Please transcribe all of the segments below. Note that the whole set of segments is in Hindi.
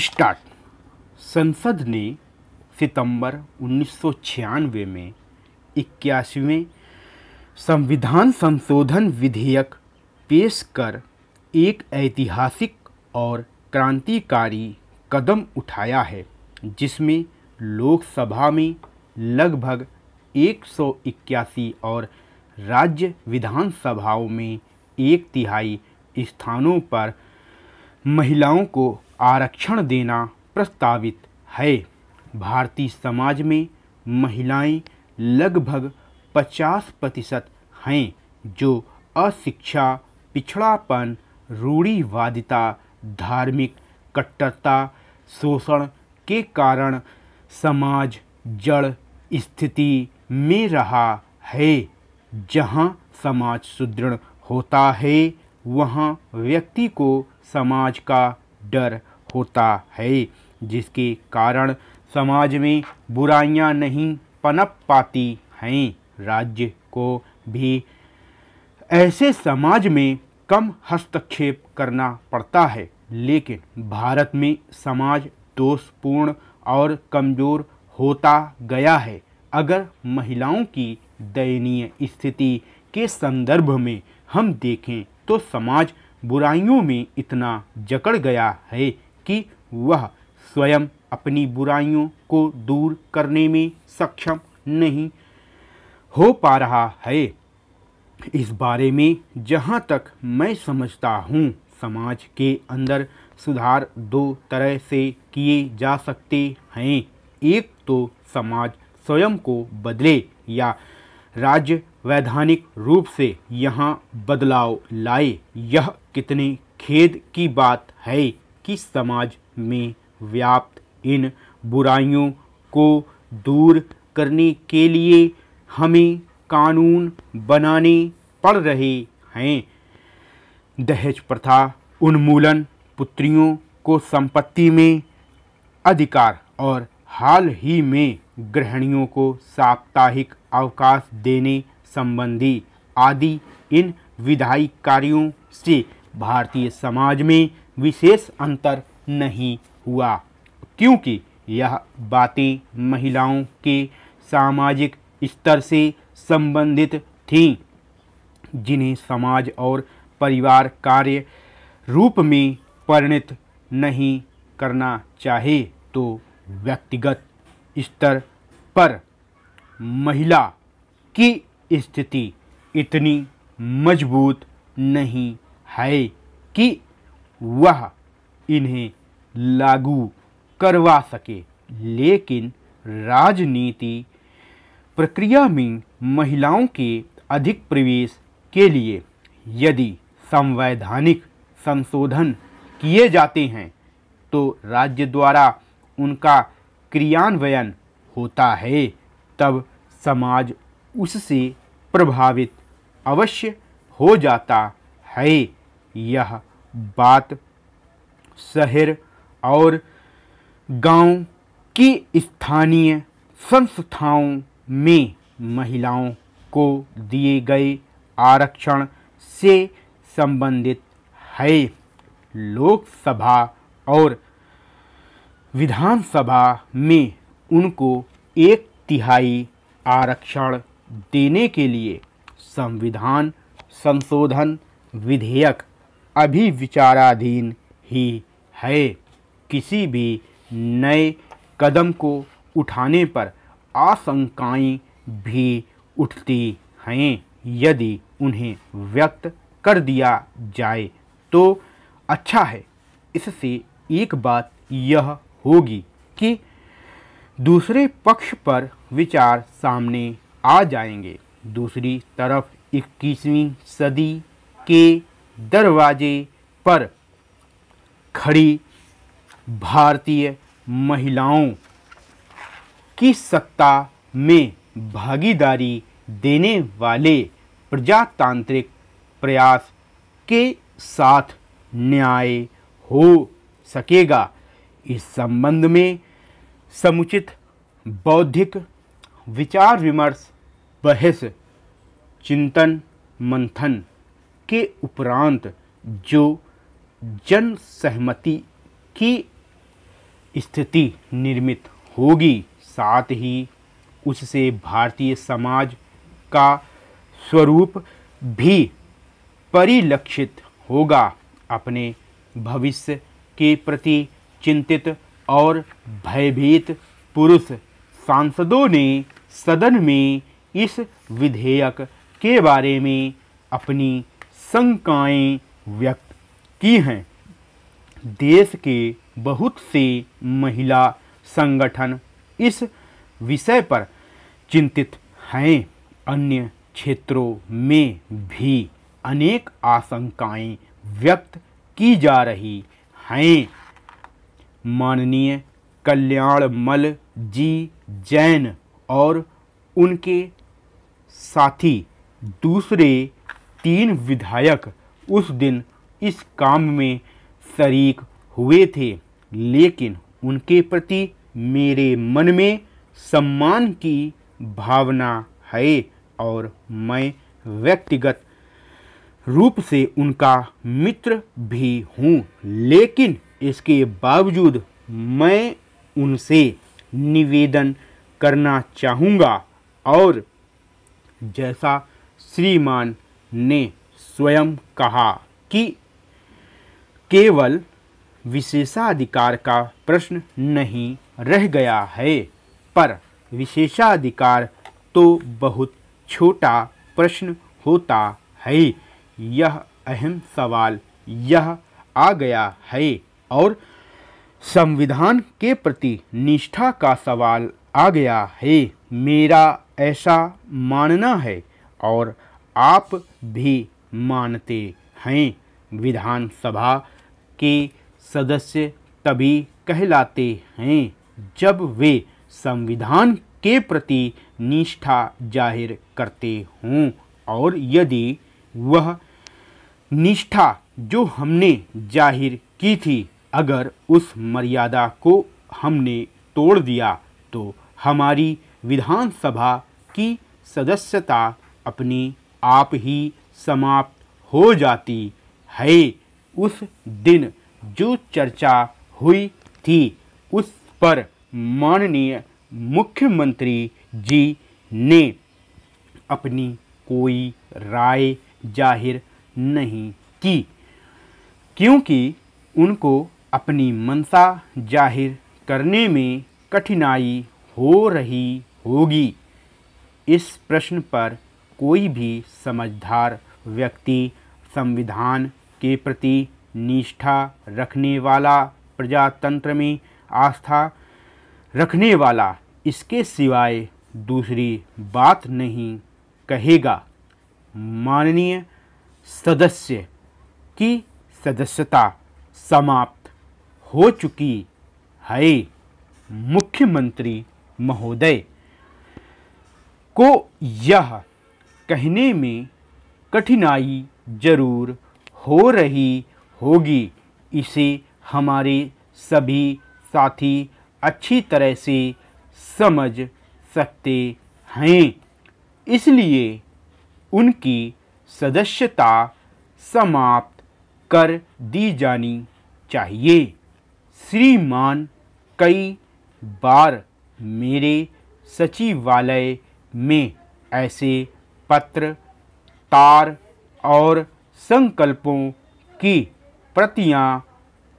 स्टार्ट संसद ने सितंबर उन्नीस में इक्यासवें संविधान संशोधन विधेयक पेश कर एक ऐतिहासिक और क्रांतिकारी कदम उठाया है जिसमें लोकसभा में लगभग एक और राज्य विधानसभाओं में एक तिहाई स्थानों पर महिलाओं को आरक्षण देना प्रस्तावित है भारतीय समाज में महिलाएं लगभग 50 प्रतिशत हैं जो अशिक्षा पिछड़ापन रूढ़ीवादिता धार्मिक कट्टरता शोषण के कारण समाज जड़ स्थिति में रहा है जहां समाज सुदृढ़ होता है वहां व्यक्ति को समाज का डर होता है जिसके कारण समाज में बुराइयां नहीं पनप पाती हैं राज्य को भी ऐसे समाज में कम हस्तक्षेप करना पड़ता है लेकिन भारत में समाज दोषपूर्ण और कमज़ोर होता गया है अगर महिलाओं की दयनीय स्थिति के संदर्भ में हम देखें तो समाज बुराइयों में इतना जकड़ गया है कि वह स्वयं अपनी बुराइयों को दूर करने में सक्षम नहीं हो पा रहा है इस बारे में जहाँ तक मैं समझता हूँ समाज के अंदर सुधार दो तरह से किए जा सकते हैं एक तो समाज स्वयं को बदले या राज्य वैधानिक रूप से यहाँ बदलाव लाए यह कितने खेद की बात है कि समाज में व्याप्त इन बुराइयों को दूर करने के लिए हमें कानून बनाने पड़ रहे हैं दहेज प्रथा उन्मूलन पुत्रियों को संपत्ति में अधिकार और हाल ही में गृहणियों को साप्ताहिक अवकाश देने संबंधी आदि इन विधायी कार्यों से भारतीय समाज में विशेष अंतर नहीं हुआ क्योंकि यह बातें महिलाओं के सामाजिक स्तर से संबंधित थीं जिन्हें समाज और परिवार कार्य रूप में परिणित नहीं करना चाहे तो व्यक्तिगत स्तर पर महिला की स्थिति इतनी मजबूत नहीं है कि वह इन्हें लागू करवा सके लेकिन राजनीति प्रक्रिया में महिलाओं के अधिक प्रवेश के लिए यदि संवैधानिक संशोधन किए जाते हैं तो राज्य द्वारा उनका क्रियान्वयन होता है तब समाज उससे प्रभावित अवश्य हो जाता है यह बात शहर और गांव की स्थानीय संस्थाओं में महिलाओं को दिए गए आरक्षण से संबंधित है लोकसभा और विधानसभा में उनको एक तिहाई आरक्षण देने के लिए संविधान संशोधन विधेयक अभी विचाराधीन ही है किसी भी नए कदम को उठाने पर आशंकाएँ भी उठती हैं यदि उन्हें व्यक्त कर दिया जाए तो अच्छा है इससे एक बात यह होगी कि दूसरे पक्ष पर विचार सामने आ जाएंगे दूसरी तरफ इक्कीसवीं सदी के दरवाजे पर खड़ी भारतीय महिलाओं की सत्ता में भागीदारी देने वाले प्रजातांत्रिक प्रयास के साथ न्याय हो सकेगा इस संबंध में समुचित बौद्धिक विचार विमर्श बहस चिंतन मंथन के उपरांत जो जन सहमति की स्थिति निर्मित होगी साथ ही उससे भारतीय समाज का स्वरूप भी परिलक्षित होगा अपने भविष्य के प्रति चिंतित और भयभीत पुरुष सांसदों ने सदन में इस विधेयक के बारे में अपनी शंकाएं व्यक्त की हैं देश के बहुत से महिला संगठन इस विषय पर चिंतित हैं अन्य क्षेत्रों में भी अनेक आशंकाएं व्यक्त की जा रही हैं माननीय कल्याण मल जी जैन और उनके साथी दूसरे तीन विधायक उस दिन इस काम में शरीक हुए थे लेकिन उनके प्रति मेरे मन में सम्मान की भावना है और मैं व्यक्तिगत रूप से उनका मित्र भी हूँ लेकिन इसके बावजूद मैं उनसे निवेदन करना चाहूँगा और जैसा श्रीमान ने स्वयं कहा कि केवल विशेषाधिकार का प्रश्न नहीं रह गया है पर विशेषाधिकार तो बहुत छोटा प्रश्न होता है यह अहम सवाल यह आ गया है और संविधान के प्रति निष्ठा का सवाल आ गया है मेरा ऐसा मानना है और आप भी मानते हैं विधानसभा के सदस्य तभी कहलाते हैं जब वे संविधान के प्रति निष्ठा जाहिर करते हों और यदि वह निष्ठा जो हमने जाहिर की थी अगर उस मर्यादा को हमने तोड़ दिया तो हमारी विधानसभा की सदस्यता अपनी आप ही समाप्त हो जाती है उस दिन जो चर्चा हुई थी उस पर माननीय मुख्यमंत्री जी ने अपनी कोई राय जाहिर नहीं की क्योंकि उनको अपनी मनसा जाहिर करने में कठिनाई हो रही होगी इस प्रश्न पर कोई भी समझदार व्यक्ति संविधान के प्रति निष्ठा रखने वाला प्रजातंत्र में आस्था रखने वाला इसके सिवाय दूसरी बात नहीं कहेगा माननीय सदस्य की सदस्यता समाप्त हो चुकी है मुख्यमंत्री महोदय को यह कहने में कठिनाई जरूर हो रही होगी इसे हमारे सभी साथी अच्छी तरह से समझ सकते हैं इसलिए उनकी सदस्यता समाप्त कर दी जानी चाहिए श्रीमान कई बार मेरे सचिवालय में ऐसे पत्र तार और संकल्पों की प्रतियां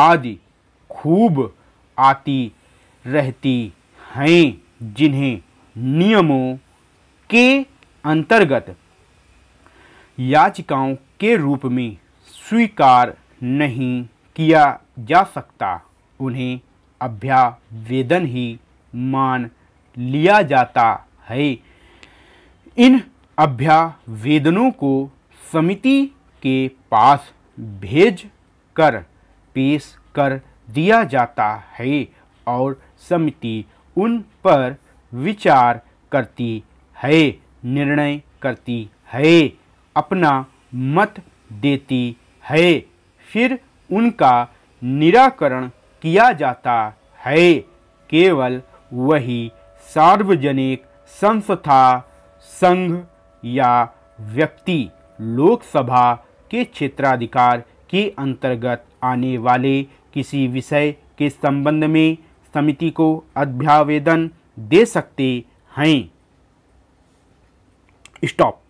आदि खूब आती रहती हैं जिन्हें नियमों के अंतर्गत याचिकाओं के रूप में स्वीकार नहीं किया जा सकता उन्हें अभ्यावेदन ही मान लिया जाता है इन अभ्यावेदनों को समिति के पास भेज कर पेश कर दिया जाता है और समिति उन पर विचार करती है निर्णय करती है अपना मत देती है फिर उनका निराकरण किया जाता है केवल वही सार्वजनिक संस्था संघ या व्यक्ति लोकसभा के क्षेत्राधिकार के अंतर्गत आने वाले किसी विषय के संबंध में समिति को अभ्यावेदन दे सकते हैं स्टॉप